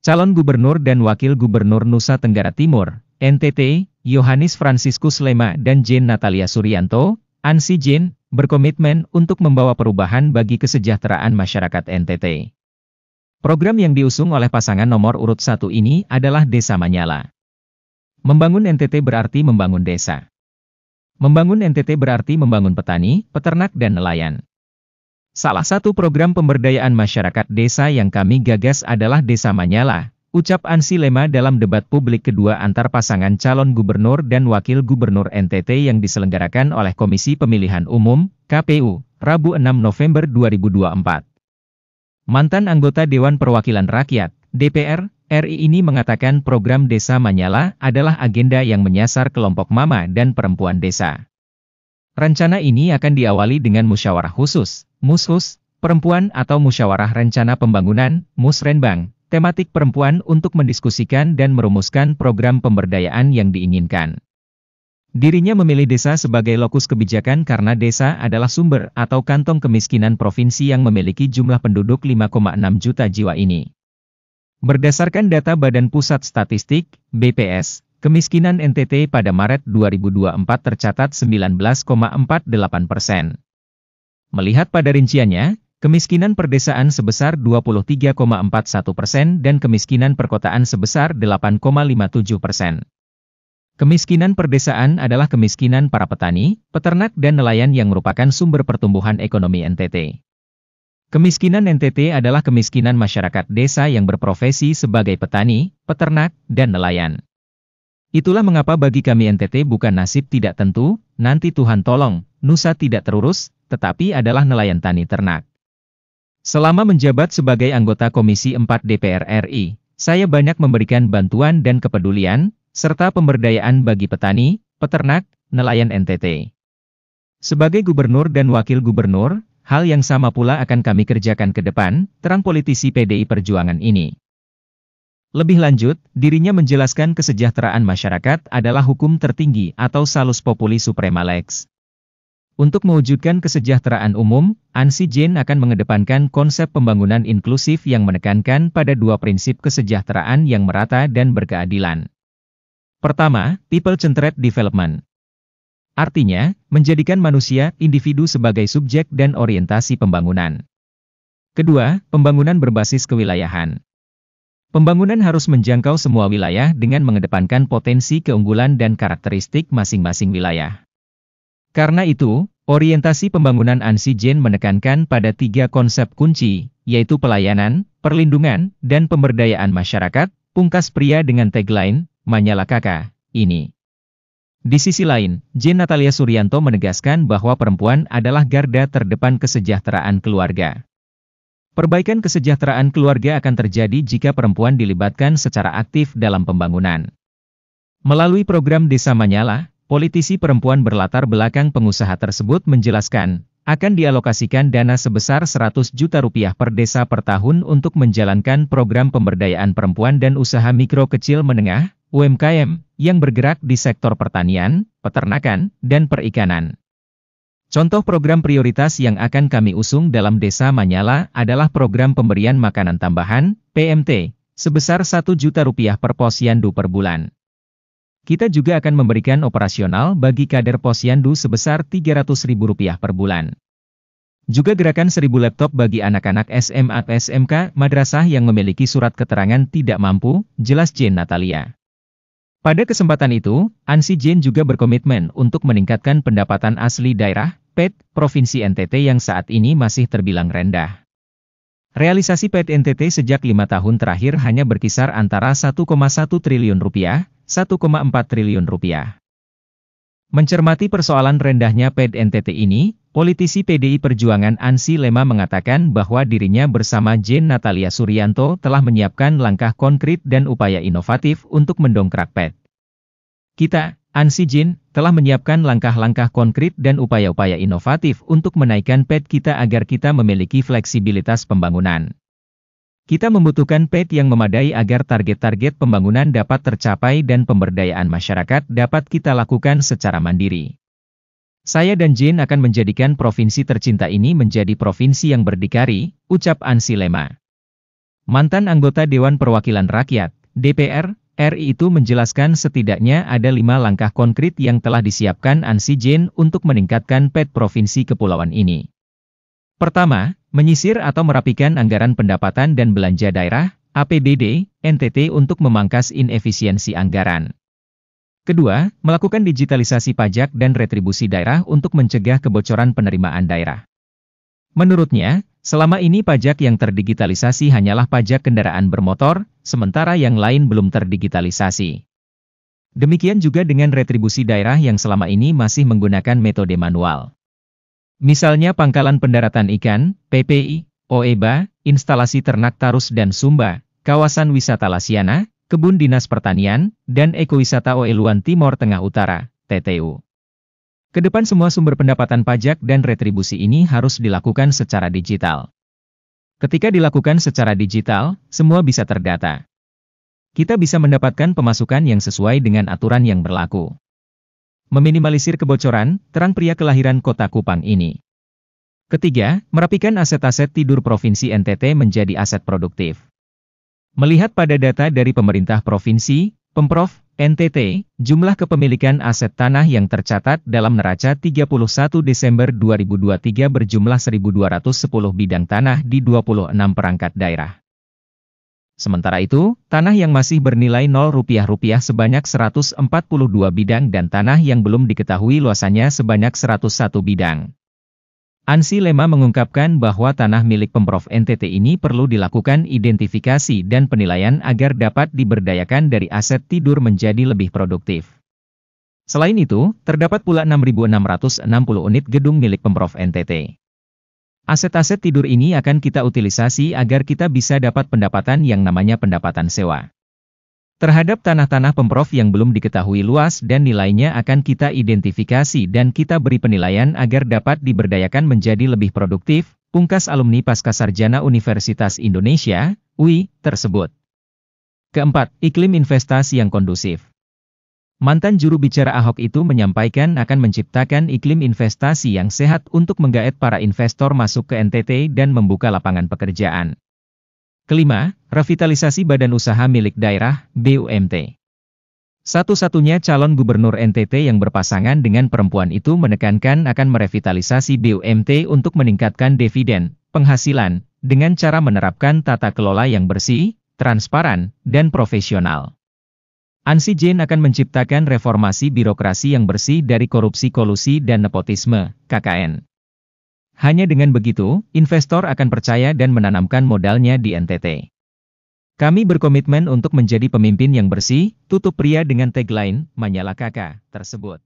Calon Gubernur dan Wakil Gubernur Nusa Tenggara Timur, NTT, Yohanis Franciscus Lema dan Jane Natalia Suryanto, Ansi Jane, berkomitmen untuk membawa perubahan bagi kesejahteraan masyarakat NTT. Program yang diusung oleh pasangan nomor urut satu ini adalah Desa Manyala. Membangun NTT berarti membangun desa. Membangun NTT berarti membangun petani, peternak dan nelayan. Salah satu program pemberdayaan masyarakat desa yang kami gagas adalah Desa Manyala, ucap Ansi Lema dalam debat publik kedua antar pasangan calon gubernur dan wakil gubernur NTT yang diselenggarakan oleh Komisi Pemilihan Umum, KPU, Rabu 6 November 2024. Mantan anggota Dewan Perwakilan Rakyat, DPR, RI ini mengatakan program Desa Manyala adalah agenda yang menyasar kelompok mama dan perempuan desa. Rencana ini akan diawali dengan musyawarah khusus, Mushus, Perempuan atau Musyawarah Rencana Pembangunan, Musrenbang, tematik perempuan untuk mendiskusikan dan merumuskan program pemberdayaan yang diinginkan. Dirinya memilih desa sebagai lokus kebijakan karena desa adalah sumber atau kantong kemiskinan provinsi yang memiliki jumlah penduduk 5,6 juta jiwa ini. Berdasarkan data Badan Pusat Statistik, BPS, kemiskinan NTT pada Maret 2024 tercatat 19,48 persen. Melihat pada rinciannya, kemiskinan perdesaan sebesar 23,41 persen dan kemiskinan perkotaan sebesar 8,57 persen. Kemiskinan perdesaan adalah kemiskinan para petani, peternak dan nelayan yang merupakan sumber pertumbuhan ekonomi NTT. Kemiskinan NTT adalah kemiskinan masyarakat desa yang berprofesi sebagai petani, peternak, dan nelayan. Itulah mengapa bagi kami NTT bukan nasib tidak tentu, nanti Tuhan tolong, Nusa tidak terurus, tetapi adalah nelayan tani ternak. Selama menjabat sebagai anggota Komisi 4 DPR RI, saya banyak memberikan bantuan dan kepedulian, serta pemberdayaan bagi petani, peternak, nelayan NTT. Sebagai gubernur dan wakil gubernur, hal yang sama pula akan kami kerjakan ke depan, terang politisi PDI Perjuangan ini. Lebih lanjut, dirinya menjelaskan kesejahteraan masyarakat adalah hukum tertinggi atau salus populi suprema lex. Untuk mewujudkan kesejahteraan umum, Ansi Jin akan mengedepankan konsep pembangunan inklusif yang menekankan pada dua prinsip kesejahteraan yang merata dan berkeadilan. Pertama, people-centered development. Artinya, menjadikan manusia, individu sebagai subjek dan orientasi pembangunan. Kedua, pembangunan berbasis kewilayahan. Pembangunan harus menjangkau semua wilayah dengan mengedepankan potensi keunggulan dan karakteristik masing-masing wilayah. Karena itu, orientasi pembangunan Ansi Jin menekankan pada tiga konsep kunci, yaitu pelayanan, perlindungan, dan pemberdayaan masyarakat, pungkas pria dengan tagline, Manyala Kakak, ini. Di sisi lain, Jen Natalia Suryanto menegaskan bahwa perempuan adalah garda terdepan kesejahteraan keluarga. Perbaikan kesejahteraan keluarga akan terjadi jika perempuan dilibatkan secara aktif dalam pembangunan. Melalui program Desa Manyala, Politisi perempuan berlatar belakang pengusaha tersebut menjelaskan, akan dialokasikan dana sebesar 100 juta rupiah per desa per tahun untuk menjalankan program pemberdayaan perempuan dan usaha mikro kecil menengah, UMKM, yang bergerak di sektor pertanian, peternakan, dan perikanan. Contoh program prioritas yang akan kami usung dalam Desa Manyala adalah program pemberian makanan tambahan, PMT, sebesar 1 juta rupiah per posyandu per bulan. Kita juga akan memberikan operasional bagi kader posyandu sebesar Rp300.000 per bulan. Juga gerakan 1000 laptop bagi anak-anak SMA SMK madrasah yang memiliki surat keterangan tidak mampu, jelas Jane Natalia. Pada kesempatan itu, Ansi Jane juga berkomitmen untuk meningkatkan pendapatan asli daerah, PET, Provinsi NTT yang saat ini masih terbilang rendah. Realisasi PET NTT sejak lima tahun terakhir hanya berkisar antara 1,1 triliun rupiah, 1,4 triliun rupiah. Mencermati persoalan rendahnya PET NTT ini, politisi PDI Perjuangan Ansi Lema mengatakan bahwa dirinya bersama Jen Natalia Suryanto telah menyiapkan langkah konkret dan upaya inovatif untuk mendongkrak PET. Kita, Ansi Jin telah menyiapkan langkah-langkah konkret dan upaya-upaya inovatif untuk menaikkan PET kita agar kita memiliki fleksibilitas pembangunan. Kita membutuhkan PET yang memadai agar target-target pembangunan dapat tercapai dan pemberdayaan masyarakat dapat kita lakukan secara mandiri. Saya dan Jin akan menjadikan provinsi tercinta ini menjadi provinsi yang berdikari, ucap Ansi Lema. Mantan anggota Dewan Perwakilan Rakyat, DPR, RI itu menjelaskan setidaknya ada lima langkah konkret yang telah disiapkan Ansi Jin untuk meningkatkan PET provinsi kepulauan ini. Pertama, menyisir atau merapikan anggaran pendapatan dan belanja daerah, APBD, NTT untuk memangkas inefisiensi anggaran. Kedua, melakukan digitalisasi pajak dan retribusi daerah untuk mencegah kebocoran penerimaan daerah. Menurutnya, Selama ini pajak yang terdigitalisasi hanyalah pajak kendaraan bermotor, sementara yang lain belum terdigitalisasi. Demikian juga dengan retribusi daerah yang selama ini masih menggunakan metode manual. Misalnya Pangkalan Pendaratan Ikan, PPI, OEBA, instalasi ternak Tarus dan Sumba, kawasan wisata Lasiana, Kebun Dinas Pertanian, dan Ekowisata Oeluan Timur Tengah Utara, TTU. Kedepan semua sumber pendapatan pajak dan retribusi ini harus dilakukan secara digital. Ketika dilakukan secara digital, semua bisa terdata. Kita bisa mendapatkan pemasukan yang sesuai dengan aturan yang berlaku. Meminimalisir kebocoran, terang pria kelahiran kota Kupang ini. Ketiga, merapikan aset-aset tidur Provinsi NTT menjadi aset produktif. Melihat pada data dari pemerintah provinsi, Pemprov, NTT, jumlah kepemilikan aset tanah yang tercatat dalam neraca 31 Desember 2023 berjumlah 1.210 bidang tanah di 26 perangkat daerah. Sementara itu, tanah yang masih bernilai 0 rupiah-rupiah sebanyak 142 bidang dan tanah yang belum diketahui luasannya sebanyak 101 bidang. Ansi Lema mengungkapkan bahwa tanah milik Pemprov NTT ini perlu dilakukan identifikasi dan penilaian agar dapat diberdayakan dari aset tidur menjadi lebih produktif. Selain itu, terdapat pula 6.660 unit gedung milik Pemprov NTT. Aset-aset tidur ini akan kita utilisasi agar kita bisa dapat pendapatan yang namanya pendapatan sewa. Terhadap tanah-tanah Pemprov yang belum diketahui luas dan nilainya akan kita identifikasi dan kita beri penilaian agar dapat diberdayakan menjadi lebih produktif, pungkas alumni Pascasarjana Universitas Indonesia, UI, tersebut. Keempat, iklim investasi yang kondusif. Mantan juru bicara Ahok itu menyampaikan akan menciptakan iklim investasi yang sehat untuk menggaet para investor masuk ke NTT dan membuka lapangan pekerjaan. Kelima, revitalisasi badan usaha milik daerah (BUMT). Satu-satunya calon gubernur NTT yang berpasangan dengan perempuan itu menekankan akan merevitalisasi BUMT untuk meningkatkan dividen, penghasilan, dengan cara menerapkan tata kelola yang bersih, transparan, dan profesional. Ansi Jane akan menciptakan reformasi birokrasi yang bersih dari korupsi kolusi dan nepotisme, KKN. Hanya dengan begitu, investor akan percaya dan menanamkan modalnya di NTT. Kami berkomitmen untuk menjadi pemimpin yang bersih, tutup pria dengan tagline, Manyala Kakak, tersebut.